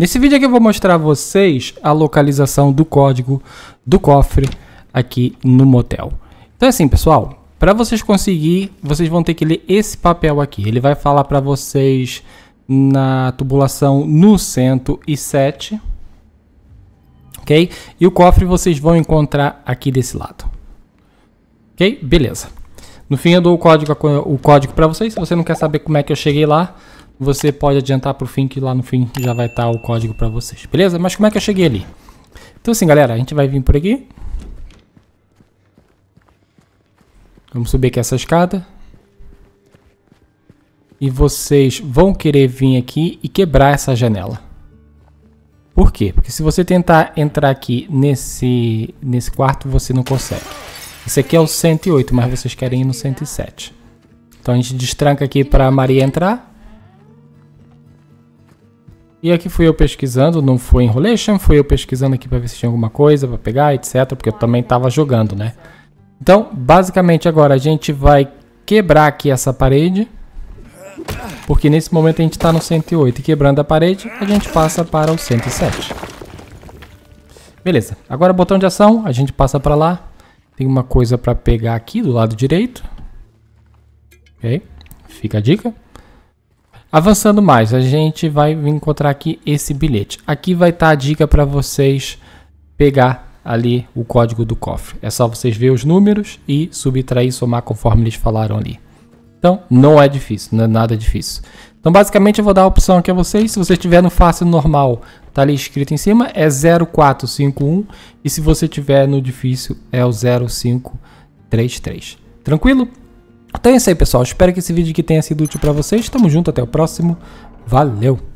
Nesse vídeo aqui eu vou mostrar a vocês a localização do código do cofre aqui no motel. Então é assim, pessoal, para vocês conseguir, vocês vão ter que ler esse papel aqui. Ele vai falar para vocês na tubulação no 107, ok? E o cofre vocês vão encontrar aqui desse lado, ok? Beleza. No fim eu dou o código, o código para vocês. Se você não quer saber como é que eu cheguei lá, você pode adiantar para o fim, que lá no fim já vai estar tá o código para vocês, beleza? Mas como é que eu cheguei ali? Então assim, galera, a gente vai vir por aqui. Vamos subir aqui essa escada. E vocês vão querer vir aqui e quebrar essa janela. Por quê? Porque se você tentar entrar aqui nesse, nesse quarto, você não consegue. Esse aqui é o 108, mas vocês querem ir no 107. Então a gente destranca aqui para a Maria entrar. E aqui fui eu pesquisando, não foi Enrolation, fui eu pesquisando aqui para ver se tinha alguma coisa para pegar, etc, porque eu também estava jogando, né? Então, basicamente agora a gente vai quebrar aqui essa parede, porque nesse momento a gente está no 108 e quebrando a parede, a gente passa para o 107. Beleza, agora botão de ação, a gente passa para lá, tem uma coisa para pegar aqui do lado direito, ok? Fica a dica. Avançando mais, a gente vai encontrar aqui esse bilhete. Aqui vai estar tá a dica para vocês pegar ali o código do cofre. É só vocês ver os números e subtrair, somar conforme eles falaram ali. Então, não é difícil, não é nada difícil. Então, basicamente, eu vou dar a opção aqui a vocês. Se você estiver no fácil normal, tá ali escrito em cima, é 0451. E se você tiver no difícil, é o 0533. Tranquilo? Então é isso aí, pessoal. Espero que esse vídeo aqui tenha sido útil para vocês. Tamo junto, até o próximo. Valeu!